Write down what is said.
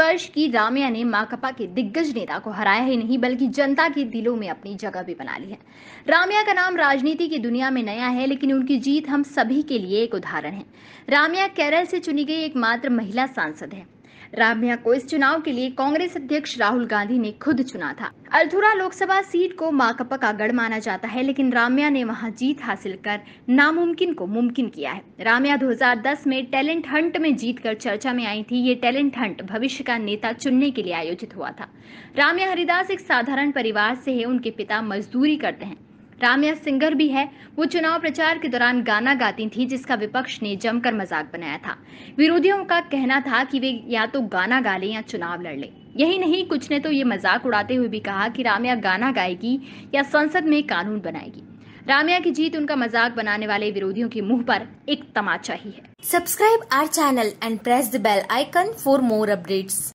वर्ष की रामिया ने माकपा के दिग्गज नेता को हराया ही नहीं बल्कि जनता के दिलों में अपनी जगह भी बना ली है रामिया का नाम राजनीति की दुनिया में नया है लेकिन उनकी जीत हम सभी के लिए एक उदाहरण है रामया केरल से चुनी गई एकमात्र महिला सांसद है राम्या को इस चुनाव के लिए कांग्रेस अध्यक्ष राहुल गांधी ने खुद चुना था अल्थुरा लोकसभा सीट को माकपा का गढ़ माना जाता है लेकिन राम्या ने वहां जीत हासिल कर नामुमकिन को मुमकिन किया है राम्या 2010 में टैलेंट हंट में जीत कर चर्चा में आई थी ये टैलेंट हंट भविष्य का नेता चुनने के लिए आयोजित हुआ था राम्या हरिदास एक साधारण परिवार से है उनके पिता मजदूरी करते हैं राम्या सिंगर भी है वो चुनाव प्रचार के दौरान गाना गाती थी जिसका विपक्ष ने जमकर मजाक बनाया था विरोधियों का कहना था कि वे या तो गाना गा लें या चुनाव लड़ लें यही नहीं कुछ ने तो ये मजाक उड़ाते हुए भी कहा कि राम्या गाना गाएगी या संसद में कानून बनाएगी राम्या की जीत उनका मजाक बनाने वाले विरोधियों के मुंह पर एक तमाचा ही है subscribe our channel and press the bell icon for more updates